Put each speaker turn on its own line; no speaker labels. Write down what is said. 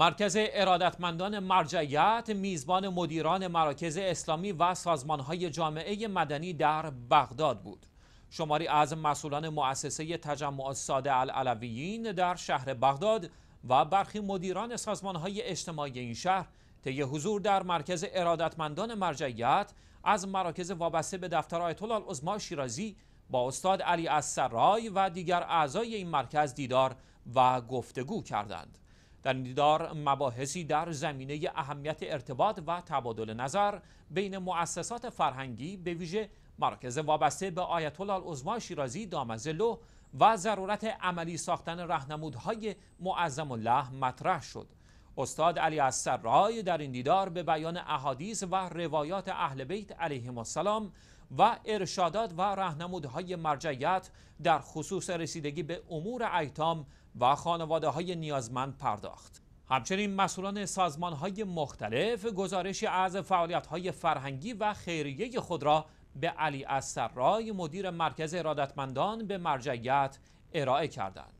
مرکز ارادتمندان مرجعیت میزبان مدیران مراکز اسلامی و سازمانهای جامعه مدنی در بغداد بود. شماری از مسئولان مؤسسه تجمع ساده العلویین در شهر بغداد و برخی مدیران سازمانهای اجتماعی این شهر طی حضور در مرکز ارادتمندان مرجعیت از مراکز وابسته به دفتر آیت الله شیرازی با استاد علی از و دیگر اعضای این مرکز دیدار و گفتگو کردند. در این دیدار مباحثی در زمینه اهمیت ارتباط و تبادل نظر بین مؤسسات فرهنگی به ویژه مراکز وابسته به آیت الله شیرازی دامزلو و ضرورت عملی ساختن رهنمودهای معظم الله مطرح شد استاد علی از در این دیدار به بیان احادیث و روایات اهل بیت علیهم السلام و ارشادات و رهنمودهای مرجعیت در خصوص رسیدگی به امور ایتام و خانواده های نیازمند پرداخت. همچنین مسئولان سازمان های مختلف گزارش از فعالیت های فرهنگی و خیریه خود را به علی از مدیر مرکز ارادتمندان به مرجعیت ارائه کردند.